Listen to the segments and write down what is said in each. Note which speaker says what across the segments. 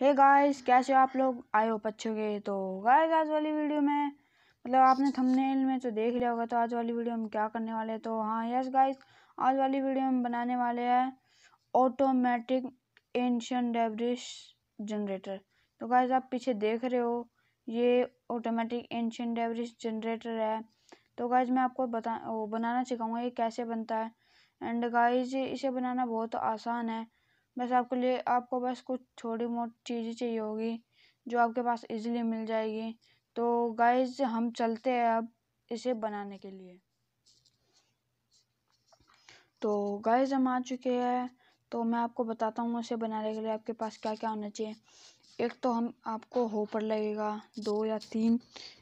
Speaker 1: हे hey guys कैसे आप लोग आए हो अच्छे के तो गाइस आज वाली वीडियो में मतलब आपने थंबनेल में तो देख लिया होगा तो आज वाली वीडियो में क्या करने वाले हैं तो हाँ यस गाइस आज वाली वीडियो में बनाने वाले हैं ऑटोमेटिक एंशन डेब्रिश जनरेटर तो गाइस आप पीछे देख रहे हो ये ऑटोमेटिक एंशन डेब्रिश जनरेटर है तो गाइज मैं आपको बता बनाना सिखाऊँगा ये कैसे बनता है एंड गाइज इसे बनाना बहुत आसान है बस आपके लिए आपको बस कुछ थोड़ी मोटी चीज़ें चाहिए होगी जो आपके पास इज़िली मिल जाएगी तो गाइज़ हम चलते हैं अब इसे बनाने के लिए तो गाइज़ हम आ चुके हैं तो मैं आपको बताता हूँ उसे बनाने के लिए आपके पास क्या क्या होना चाहिए एक तो हम आपको होपर लगेगा दो या तीन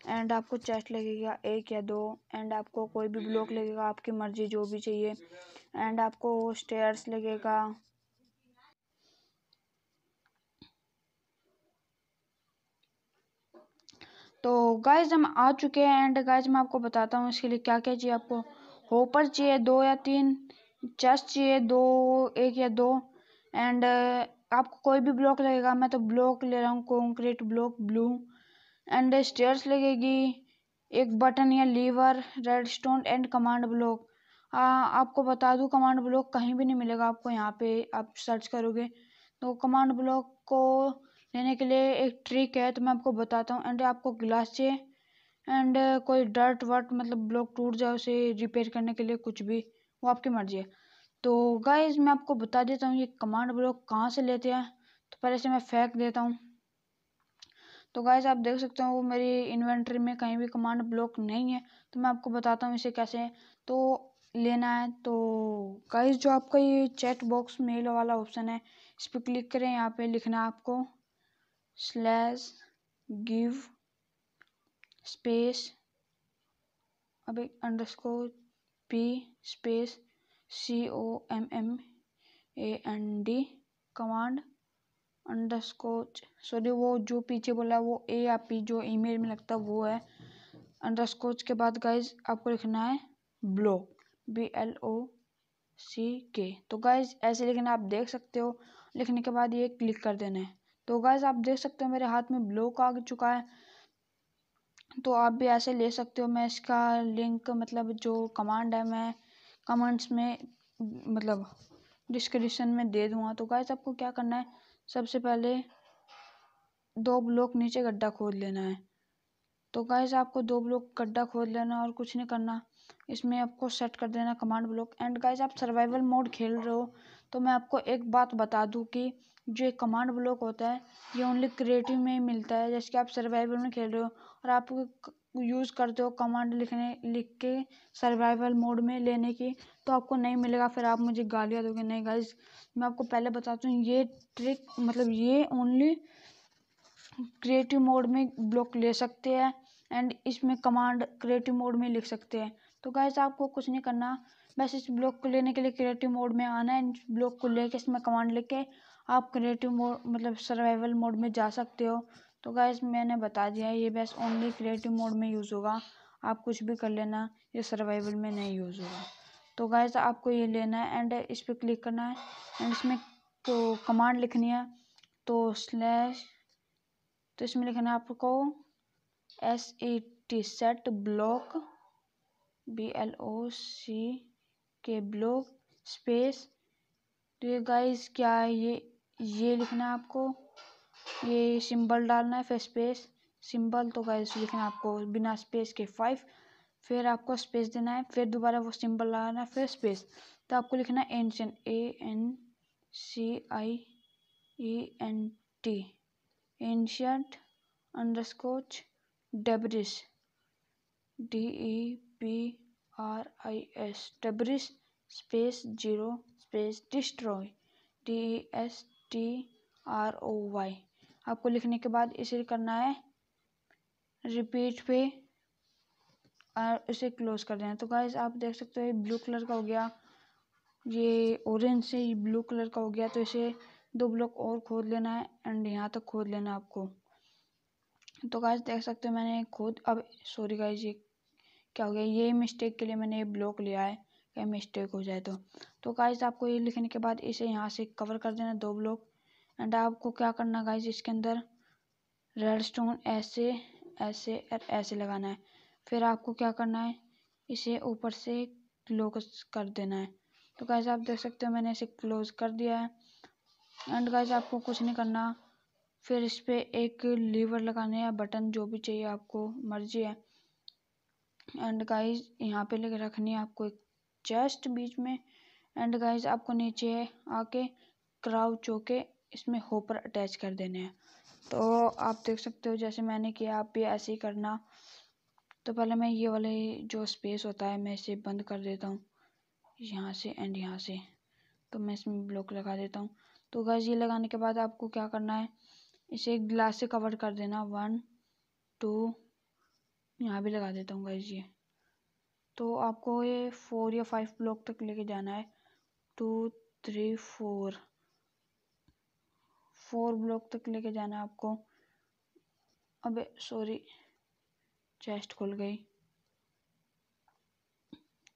Speaker 1: एंड आपको चेस्ट लगेगा एक या दो एंड आपको कोई भी ब्लॉक लगेगा आपकी मर्ज़ी जो भी चाहिए एंड आपको स्टेयर्स लगेगा तो गाइज हम आ चुके हैं एंड गाइज मैं आपको बताता हूँ इसके लिए क्या क्या चाहिए आपको होपर चाहिए दो या तीन चेस्ट चाहिए दो एक या दो एंड uh, आपको कोई भी ब्लॉक लगेगा मैं तो ब्लॉक ले रहा हूँ concrete block blue and stairs लगेगी एक बटन या lever redstone and command block आपको बता दूँ कमांड ब्लॉक कहीं भी नहीं मिलेगा आपको यहाँ पे आप सर्च करोगे तो कमांड ब्लॉक को लेने के लिए एक ट्रिक है तो मैं आपको बताता हूँ एंड आपको गिलास चाहिए एंड uh, कोई डर्ट वर्ट मतलब ब्लॉक टूट जाए उसे रिपेयर करने के लिए कुछ भी वो आपकी मर्जी है तो गाइज मैं आपको बता देता हूँ ये कमांड ब्लॉक कहाँ से लेते हैं तो पहले से मैं फेंक देता हूँ तो गाइज आप देख सकते हो वो मेरी इन्वेंट्री में कहीं भी कमांड ब्लॉक नहीं है तो मैं आपको बताता हूँ इसे कैसे तो लेना है तो गाइज जो आपका ये चैट बॉक्स मेल वाला ऑप्शन है इस पर क्लिक करें यहाँ पे लिखना है आपको स्लैश गिव स्पेस अब एक underscore P space C O M M A N D command underscore sorry वो जो पीछे बोला वो ए या पी जो ईमेल में लगता है वो है अंडरस्कोच के बाद गाइज आपको लिखना है block B L O C K तो गाइज ऐसे लेकिन आप देख सकते हो लिखने के बाद ये क्लिक कर देना है तो गाइज आप देख सकते हो मेरे हाथ में ब्लॉक आ चुका है तो आप भी ऐसे ले सकते हो मैं इसका लिंक मतलब जो कमांड है मैं कमेंट्स में मतलब डिस्क्रिप्शन में दे दूंगा तो गाइज आपको क्या करना है सबसे पहले दो ब्लॉक नीचे गड्ढा खोद लेना है तो गाइज आपको दो ब्लॉक गड्ढा खोद लेना और कुछ नहीं करना इसमें आपको सेट कर देना कमांड ब्लॉक एंड गाइज आप सर्वाइवल मोड खेल रहे हो तो मैं आपको एक बात बता दूँ कि जो एक कमांड ब्लॉक होता है ये ओनली क्रिएटिव में ही मिलता है जैसे कि आप सर्वाइवल में खेल रहे हो और आप यूज़ करते हो कमांड लिखने लिख के सर्वाइवल मोड में लेने की तो आपको नहीं मिलेगा फिर आप मुझे गालियाँ दोगे नहीं गाइज मैं आपको पहले बताती हूँ ये ट्रिक मतलब ये ओनली क्रिएटिव मोड में ब्लॉक ले सकते हैं एंड इसमें कमांड क्रिएटिव मोड में लिख सकते हैं तो गाइज आपको कुछ नहीं करना बस इस ब्लॉक को लेने के लिए क्रिएटिव मोड में आना है ब्लॉक को लेके इसमें कमांड लिख के आप क्रिएटिव मोड मतलब सर्वाइवल मोड में जा सकते हो तो गाइज मैंने बता दिया है ये बेस ओनली क्रिएटिव मोड में यूज़ होगा आप कुछ भी कर लेना ये सर्वाइवल में नहीं यूज़ होगा तो गाइज आपको ये लेना है एंड इस पर क्लिक करना है एंड इसमें तो कमांड लिखनी है तो स्लैश तो इसमें लिखना है आपको S E T set block B L O C K block space तो ये गाइज क्या है ये ये लिखना है आपको ये सिंबल डालना है फिर स्पेस सिंबल तो गाइस लिखना है आपको बिना स्पेस के फाइव फिर आपको स्पेस देना है फिर दोबारा वो सिंबल लगाना है फिर स्पेस तो आपको लिखना है ancient A N C I E N T ancient underscore debris D E P R I S debris space zero space destroy D E S T R O Y आपको लिखने के बाद इसे करना है रिपीट पे और इसे क्लोज कर देना है तो गाइज आप देख सकते हो ब्लू कलर का हो गया ये ऑरेंज से ये ब्लू कलर का हो गया तो इसे दो ब्लॉक और खोद लेना है एंड यहाँ तक खोद लेना है आपको तो गाइज देख सकते हो मैंने खोद अब सॉरी गाइज ये क्या हो गया ये मिस्टेक के लिए मैंने ये ब्लॉक लिया है कहीं मिस्टेक हो जाए तो तो गाइस आपको ये लिखने के बाद इसे यहाँ से कवर कर देना दो ब्लॉक एंड आपको क्या करना गाइस इसके अंदर रेड स्टोन ऐसे ऐसे और ऐसे लगाना है फिर आपको क्या करना है इसे ऊपर से क्लोज कर देना है तो गाइस आप देख सकते हो मैंने इसे क्लोज कर दिया है एंड गाइस आपको कुछ नहीं करना फिर इस पर एक लीवर लगाने या बटन जो भी चाहिए आपको मर्जी है एंड गाइस यहाँ पे रखनी है आपको एक जस्ट बीच में एंड गाइस आपको नीचे आके चो के इसमें होपर अटैच कर देने हैं तो आप देख सकते हो जैसे मैंने किया आप भी ऐसे ही करना तो पहले मैं ये वाले जो स्पेस होता है मैं इसे बंद कर देता हूँ यहाँ से एंड यहाँ से तो मैं इसमें ब्लॉक लगा देता हूँ तो गैस ये लगाने के बाद आपको क्या करना है इसे एक गिलास से कवर कर देना वन टू यहाँ भी लगा देता हूँ गैस ये तो आपको ये फोर या फाइव ब्लॉक तक लेके जाना है two three four four block तक लेके जाना है आपको अबे सॉरी चेस्ट खुल गई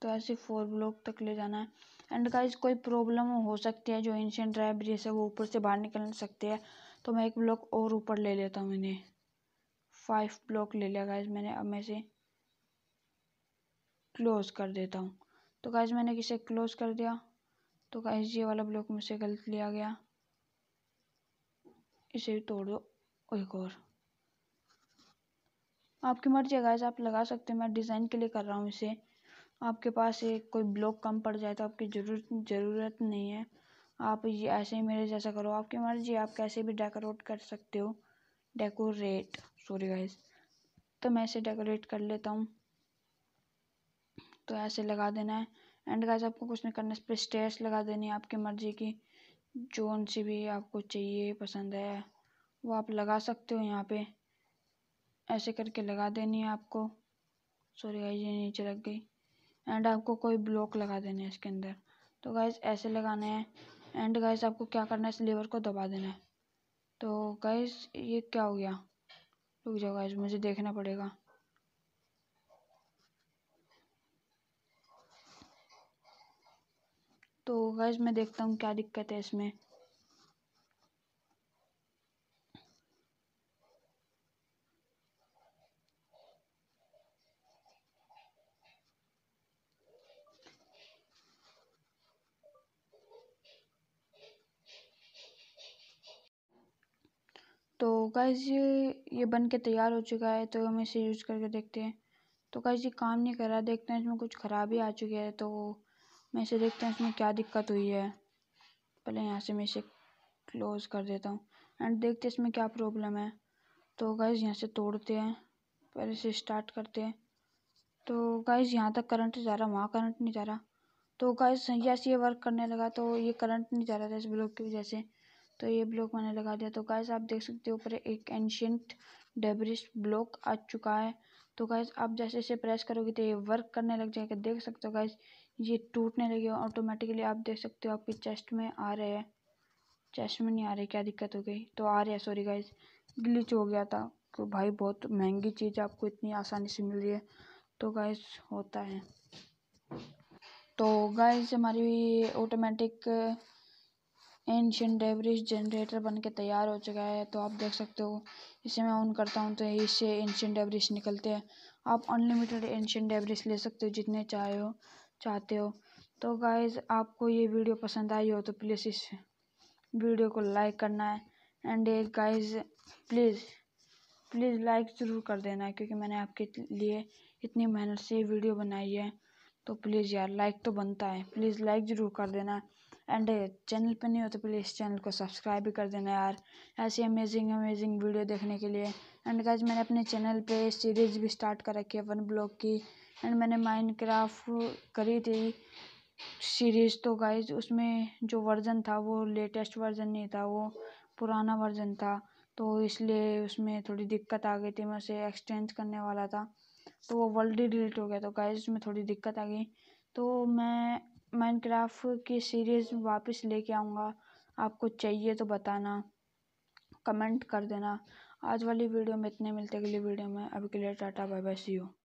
Speaker 1: तो ऐसे फोर ब्लॉक तक ले जाना है एंड गाइस कोई प्रॉब्लम हो सकती है जो इंशियन ड्राइव जैसे वो ऊपर से बाहर निकल सकती है तो मैं एक ब्लॉक और ऊपर ले लेता हूँ इन्हें फाइव ब्लॉक ले लिया गाइस मैंने अब मैं से क्लोज़ कर देता हूँ तो गाइज मैंने किसे क्लोज़ कर दिया तो गाइज ये वाला ब्लॉक मुझसे गलत लिया गया इसे भी तोड़ दो एक और आपकी मर्जी है गाइज आप लगा सकते हैं मैं डिज़ाइन के लिए कर रहा हूँ इसे आपके पास एक कोई ब्लॉक कम पड़ जाए तो आपकी ज़रूरत ज़रूरत नहीं है आप ये ऐसे ही मेरे जैसा करो आपकी मर्जी आप कैसे भी डेकोरेट कर सकते हो डेकोरेट सॉरी गाइज तो मैं इसे डेकोरेट कर लेता हूँ तो ऐसे लगा देना है एंड गाइस आपको कुछ नहीं करना इस पर स्टेयर्स लगा देनी है आपकी मर्ज़ी की जोन सी भी आपको चाहिए पसंद है वो आप लगा सकते हो यहाँ पे ऐसे करके लगा देनी है आपको सॉरी गाइस ये नीचे लग गई एंड आपको कोई ब्लॉक लगा देना है इसके अंदर तो गाइस ऐसे लगाना है एंड गाइस आपको क्या करना है इस लीवर को दबा देना है तो गाइस ये क्या हो गया रुक जाओ गाइस मुझे देखना पड़ेगा होगा मैं देखता हूँ क्या दिक्कत है इसमें तो गाइज ये बन के तैयार हो चुका है तो हम इसे यूज़ करके देखते हैं तो गाइज ये काम नहीं कर रहा देखते हैं इसमें कुछ ख़राबी आ चुकी है तो मैं इसे देखते हैं इसमें क्या दिक्कत हुई है पहले यहाँ से मैं इसे क्लोज़ कर देता हूँ एंड देखते हैं इसमें क्या प्रॉब्लम है तो गाइज़ यहाँ से तोड़ते हैं पहले से स्टार्ट करते हैं तो गाइज़ यहाँ तक करंट जा रहा वहाँ करंट नहीं जा रहा तो गाइज जैसे ये वर्क करने लगा तो ये करंट नहीं जा रहा था इस ब्लॉक की वजह से तो ये ब्लॉक मैंने लगा दिया तो गाइज आप देख सकते हो ऊपर एक एंशियंट डेबरिश ब्लॉक आ चुका है तो गाइज आप जैसे इसे प्रेस करोगे तो ये वर्क करने लग जाएगा देख सकते हो गाइज ये टूटने लगे ऑटोमेटिकली आप देख सकते हो आपके चेस्ट में आ रहे हैं चेस्ट में नहीं आ रहे क्या दिक्कत हो गई तो आ रहे हैं सॉरी गाइज ग्लिच हो गया था तो भाई बहुत महंगी चीज़ आपको इतनी आसानी से मिल रही है तो गाइज होता है तो गाइज हमारी ऑटोमेटिक एंशंट डेवरेज जनरेटर बन के तैयार हो चुका है तो आप देख सकते हो इसे मैं ऑन करता हूँ तो इससे एंशंट डेवरेज निकलते हैं आप अनलिमिटेड एंशंट डेवरेज ले सकते हो जितने चाहे हो चाहते हो तो गाइज़ आपको ये वीडियो पसंद आई हो तो प्लीज़ इस वीडियो को लाइक करना है and guys please please like ज़रूर कर देना क्योंकि मैंने आपके लिए इतनी मेहनत से वीडियो बनाई है तो प्लीज़ यार लाइक तो बनता है प्लीज़ लाइक ज़रूर कर देना एंड चैनल पे नहीं हो तो प्लीज़ चैनल को सब्सक्राइब भी कर देना यार ऐसी अमेजिंग अमेजिंग वीडियो देखने के लिए एंड गाइज मैंने अपने चैनल पे सीरीज़ भी स्टार्ट कर रखी है वन ब्लॉग की एंड मैंने माइनक्राफ्ट करी थी सीरीज़ तो गाइज उसमें जो वर्ज़न था वो लेटेस्ट वर्ज़न नहीं था वो पुराना वर्ज़न था तो इसलिए उसमें थोड़ी दिक्कत आ गई थी मैं उसे एक्सचेंज करने वाला था तो वो वर्ल्ड डिलीट हो गया तो गाइज उसमें थोड़ी दिक्कत आ गई तो मैं माइनक्राफ्ट की सीरीज़ वापस लेके आऊँगा आपको चाहिए तो बताना कमेंट कर देना आज वाली वीडियो में इतने मिलते अगली वीडियो में अभी के लिए टाटा बाय बाय सी यू